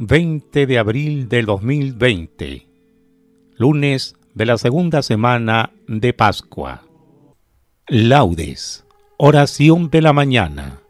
20 de abril del 2020, lunes de la segunda semana de Pascua. Laudes, oración de la mañana.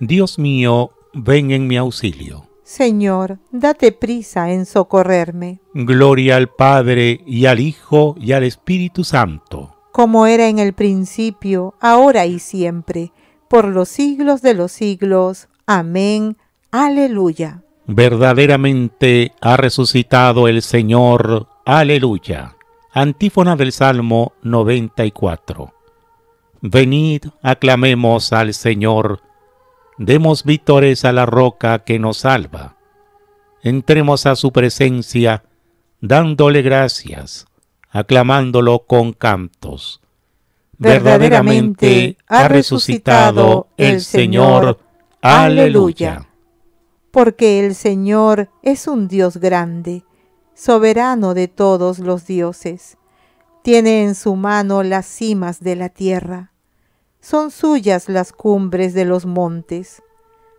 Dios mío, ven en mi auxilio. Señor, date prisa en socorrerme. Gloria al Padre y al Hijo y al Espíritu Santo. Como era en el principio, ahora y siempre, por los siglos de los siglos. Amén. Aleluya. Verdaderamente ha resucitado el Señor. Aleluya. Antífona del Salmo 94. Venid, aclamemos al Señor. Demos vítores a la roca que nos salva. Entremos a su presencia, dándole gracias, aclamándolo con cantos. Verdaderamente ha resucitado el Señor. Aleluya porque el Señor es un Dios grande, soberano de todos los dioses. Tiene en su mano las cimas de la tierra. Son suyas las cumbres de los montes.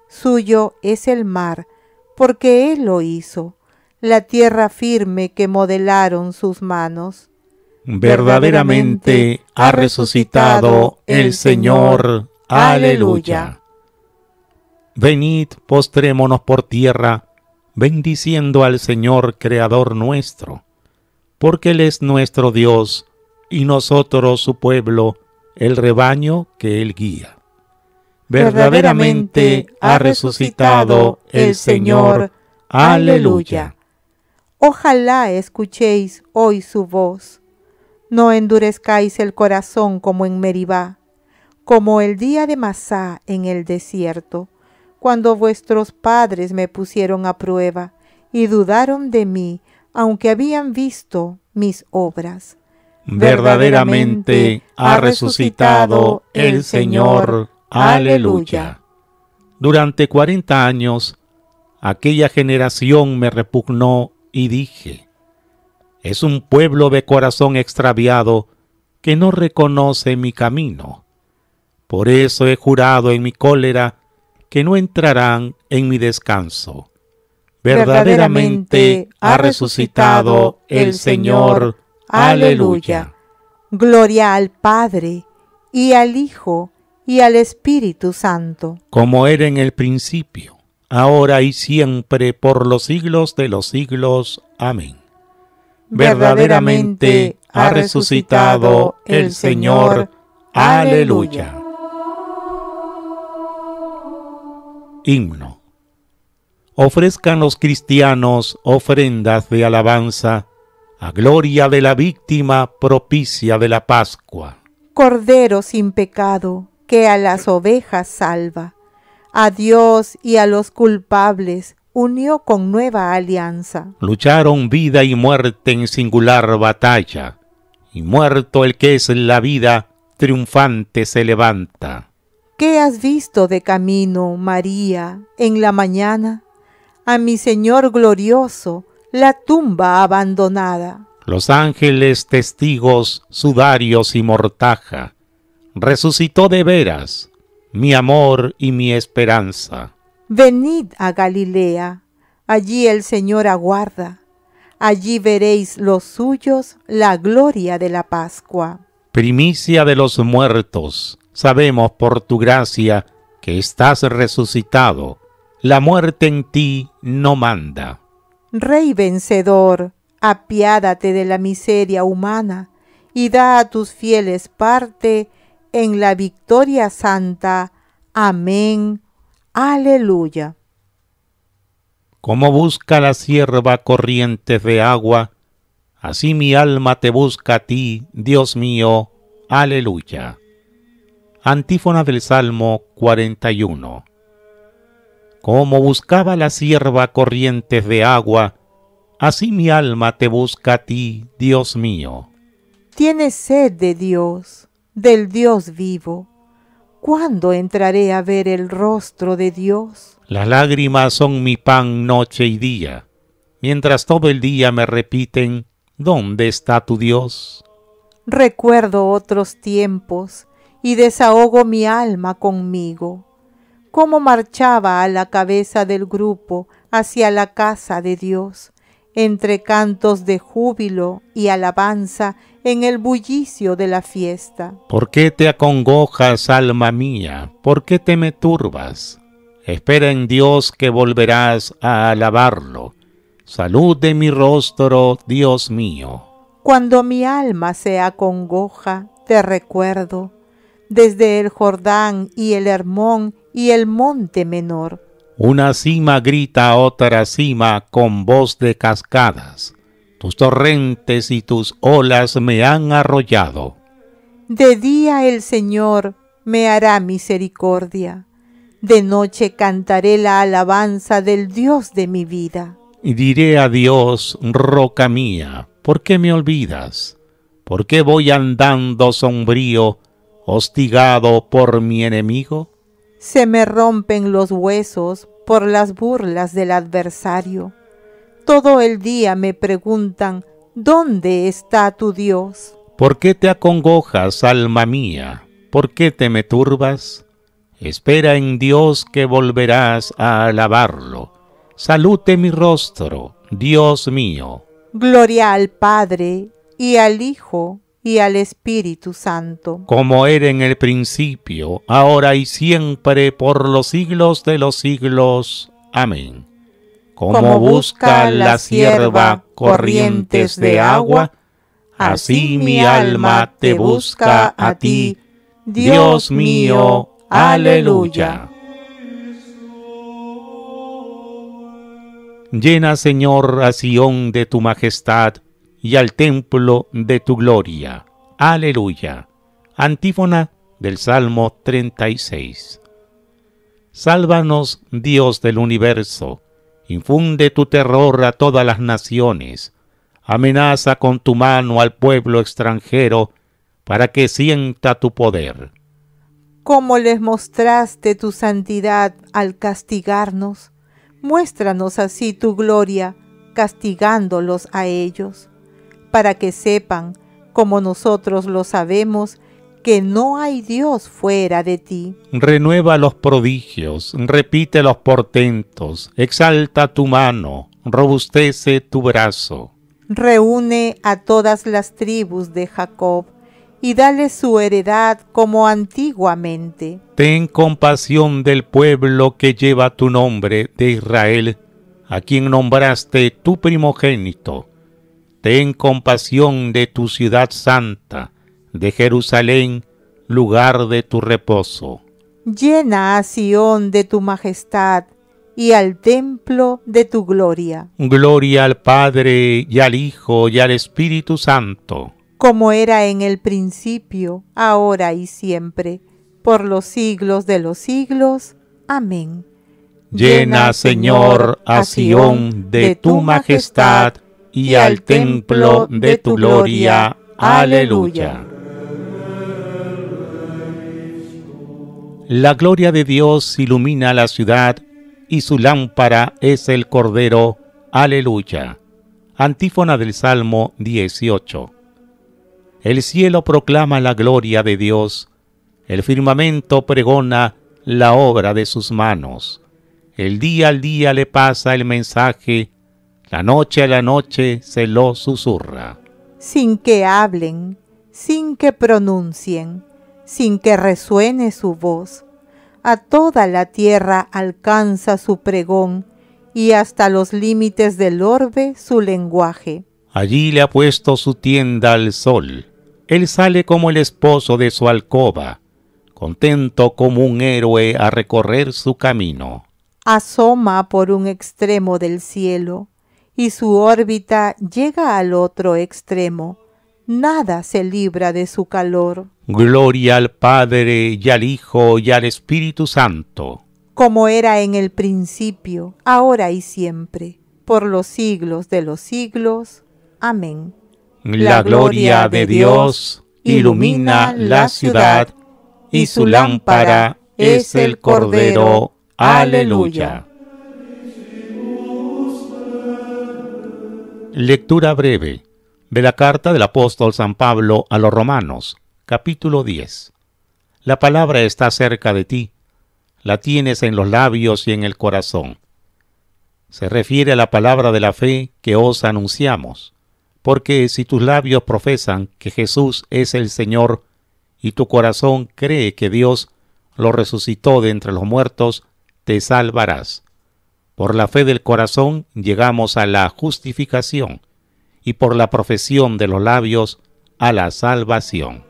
Suyo es el mar, porque Él lo hizo, la tierra firme que modelaron sus manos. Verdaderamente ha resucitado el Señor. Aleluya. Venid, postrémonos por tierra, bendiciendo al Señor Creador nuestro, porque Él es nuestro Dios, y nosotros su pueblo, el rebaño que Él guía. Verdaderamente ha resucitado el Señor. Aleluya. Ojalá escuchéis hoy su voz. No endurezcáis el corazón como en Meribá, como el día de Masá en el desierto cuando vuestros padres me pusieron a prueba y dudaron de mí, aunque habían visto mis obras. Verdaderamente ha resucitado el Señor. Aleluya. Durante cuarenta años, aquella generación me repugnó y dije, es un pueblo de corazón extraviado que no reconoce mi camino. Por eso he jurado en mi cólera que no entrarán en mi descanso. Verdaderamente ha resucitado el Señor. Aleluya. Gloria al Padre, y al Hijo, y al Espíritu Santo. Como era en el principio, ahora y siempre, por los siglos de los siglos. Amén. Verdaderamente ha resucitado el Señor. Aleluya. himno. Ofrezcan los cristianos ofrendas de alabanza a gloria de la víctima propicia de la Pascua. Cordero sin pecado, que a las ovejas salva, a Dios y a los culpables unió con nueva alianza. Lucharon vida y muerte en singular batalla, y muerto el que es la vida, triunfante se levanta. ¿Qué has visto de camino, María, en la mañana? A mi Señor glorioso, la tumba abandonada. Los ángeles, testigos, sudarios y mortaja, resucitó de veras, mi amor y mi esperanza. Venid a Galilea, allí el Señor aguarda, allí veréis los suyos la gloria de la Pascua. Primicia de los muertos, sabemos por tu gracia que estás resucitado. La muerte en ti no manda. Rey vencedor, apiádate de la miseria humana y da a tus fieles parte en la victoria santa. Amén. Aleluya. Como busca la sierva corrientes de agua, así mi alma te busca a ti, Dios mío. Aleluya. Antífona del Salmo 41. Como buscaba la sierva corrientes de agua, así mi alma te busca a ti, Dios mío. Tienes sed de Dios, del Dios vivo. ¿Cuándo entraré a ver el rostro de Dios? Las lágrimas son mi pan noche y día, mientras todo el día me repiten, ¿dónde está tu Dios? Recuerdo otros tiempos y desahogo mi alma conmigo. Cómo marchaba a la cabeza del grupo hacia la casa de Dios, entre cantos de júbilo y alabanza en el bullicio de la fiesta. ¿Por qué te acongojas, alma mía? ¿Por qué te me turbas? Espera en Dios que volverás a alabarlo. Salud de mi rostro, Dios mío. Cuando mi alma se acongoja, te recuerdo desde el Jordán y el Hermón y el monte menor. Una cima grita a otra cima con voz de cascadas. Tus torrentes y tus olas me han arrollado. De día el Señor me hará misericordia. De noche cantaré la alabanza del Dios de mi vida. Y diré a Dios, roca mía, ¿por qué me olvidas? ¿Por qué voy andando sombrío hostigado por mi enemigo? Se me rompen los huesos por las burlas del adversario. Todo el día me preguntan, ¿dónde está tu Dios? ¿Por qué te acongojas, alma mía? ¿Por qué te me turbas? Espera en Dios que volverás a alabarlo. Salute mi rostro, Dios mío. Gloria al Padre y al Hijo y al Espíritu Santo. Como era en el principio, ahora y siempre, por los siglos de los siglos. Amén. Como, busca la sierva corrientes de agua, así mi alma te busca a ti, Dios mío. Aleluya. Llena, Señor, a de tu majestad y al templo de tu gloria. Aleluya. Antífona del Salmo 36. Sálvanos, Dios del universo. Infunde tu terror a todas las naciones. Amenaza con tu mano al pueblo extranjero para que sienta tu poder. Como les mostraste tu santidad al castigarnos, muéstranos así tu gloria castigándolos a ellos para que sepan, como nosotros lo sabemos, que no hay Dios fuera de ti. Renueva los prodigios, repite los portentos, exalta tu mano, robustece tu brazo. Reúne a todas las tribus de Jacob y dale su heredad como antiguamente. Ten compasión del pueblo que lleva tu nombre de Israel, a quien nombraste tu primogénito ten compasión de tu ciudad santa, de Jerusalén, lugar de tu reposo. Llena a Sión de tu majestad y al templo de tu gloria. Gloria al Padre y al Hijo y al Espíritu Santo. Como era en el principio, ahora y siempre, por los siglos de los siglos. Amén. Llena, Señor, a Sión de, tu majestad y al templo de tu gloria. Aleluya. La gloria de Dios ilumina la ciudad y su lámpara es el Cordero. Aleluya. Antífona del Salmo 18. El cielo proclama la gloria de Dios, el firmamento pregona la obra de sus manos. El día al día le pasa el mensaje la noche a la noche se lo susurra. Sin que hablen, sin que pronuncien, sin que resuene su voz. A toda la tierra alcanza su pregón y hasta los límites del orbe su lenguaje. Allí le ha puesto su tienda al sol. Él sale como el esposo de su alcoba, contento como un héroe a recorrer su camino. Asoma por un extremo del cielo, y su órbita llega al otro extremo. Nada se libra de su calor. Gloria al Padre y al Hijo y al Espíritu Santo. Como era en el principio, ahora y siempre, por los siglos de los siglos. Amén. La, gloria de Dios ilumina la ciudad y su lámpara es el Cordero. Aleluya. Lectura breve de la carta del apóstol San Pablo a los Romanos, capítulo 10. La palabra está cerca de ti, la tienes en los labios y en el corazón. Se refiere a la palabra de la fe que os anunciamos, porque si tus labios profesan que Jesús es el Señor y tu corazón cree que Dios lo resucitó de entre los muertos, te salvarás. Por la fe del corazón llegamos a la justificación y por la profesión de los labios a la salvación.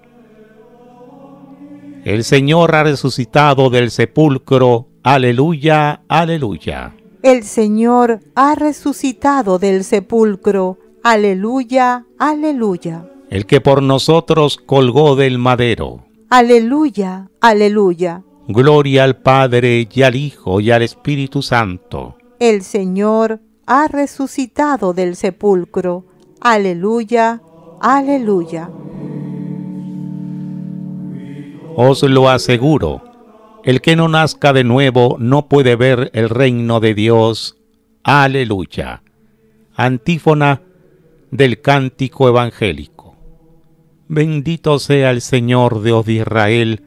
El Señor ha resucitado del sepulcro. Aleluya, aleluya. El Señor ha resucitado del sepulcro. Aleluya, aleluya. El que por nosotros colgó del madero. Aleluya, aleluya. Gloria al Padre y al Hijo y al Espíritu Santo. El Señor ha resucitado del sepulcro. Aleluya, aleluya. Os lo aseguro, el que no nazca de nuevo no puede ver el reino de Dios. Aleluya. Antífona del cántico evangélico. Bendito sea el Señor Dios de Israel,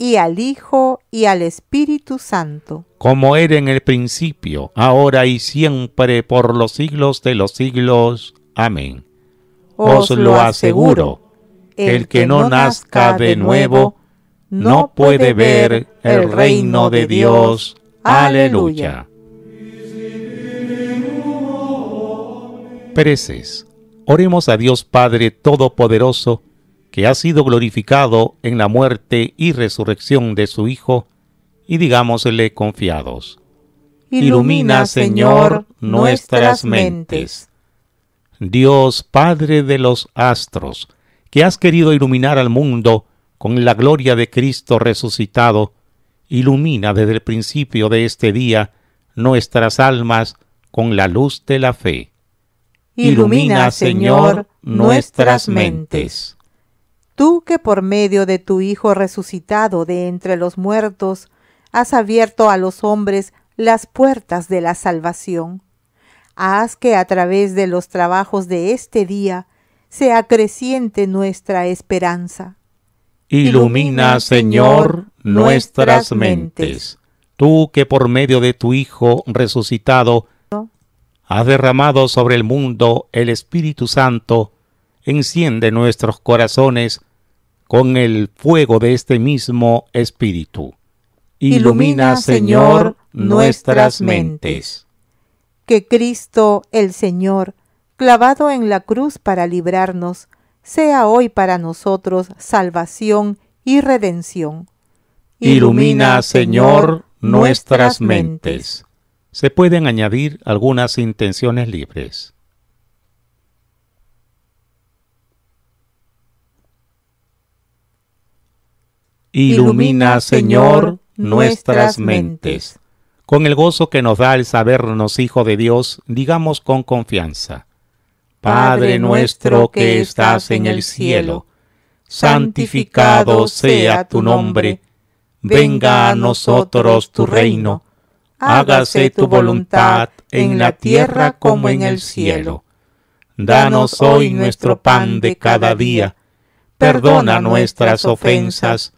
y al Hijo y al Espíritu Santo. Como era en el principio, ahora y siempre, por los siglos de los siglos. Amén. Os, lo aseguro, el que no nazca de nuevo no puede ver el reino de Dios. Aleluya. Preces. Oremos a Dios Padre Todopoderoso que ha sido glorificado en la muerte y resurrección de su Hijo, y digámosle confiados. Ilumina, Señor, nuestras mentes. Dios Padre de los astros, que has querido iluminar al mundo con la gloria de Cristo resucitado, ilumina desde el principio de este día nuestras almas con la luz de la fe. Ilumina, Señor, nuestras mentes tú que por medio de tu Hijo resucitado de entre los muertos, has abierto a los hombres las puertas de la salvación. Haz que a través de los trabajos de este día se acreciente nuestra esperanza. Ilumina, Señor, nuestras mentes. Tú que por medio de tu Hijo resucitado has derramado sobre el mundo el Espíritu Santo, enciende nuestros corazones con el fuego de este mismo Espíritu. Ilumina, Señor, nuestras mentes. Que Cristo, el Señor, clavado en la cruz para librarnos, sea hoy para nosotros salvación y redención. Ilumina, Señor, nuestras mentes. Se pueden añadir algunas intenciones libres. Ilumina, Señor, nuestras mentes. Con el gozo que nos da el sabernos Hijo de Dios, digamos con confianza. Padre nuestro que estás en el cielo, santificado sea tu nombre. Venga a nosotros tu reino. Hágase tu voluntad en la tierra como en el cielo. Danos hoy nuestro pan de cada día. Perdona nuestras ofensas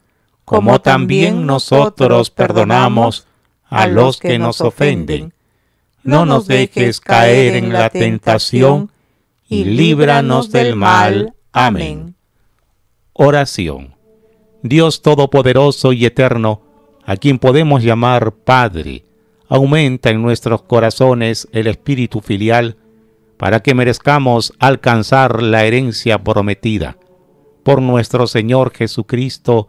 como también nosotros perdonamos a los que nos ofenden. No nos dejes caer en la tentación y líbranos del mal. Amén. Oración. Dios Todopoderoso y Eterno, a quien podemos llamar Padre, aumenta en nuestros corazones el espíritu filial para que merezcamos alcanzar la herencia prometida. Por nuestro Señor Jesucristo,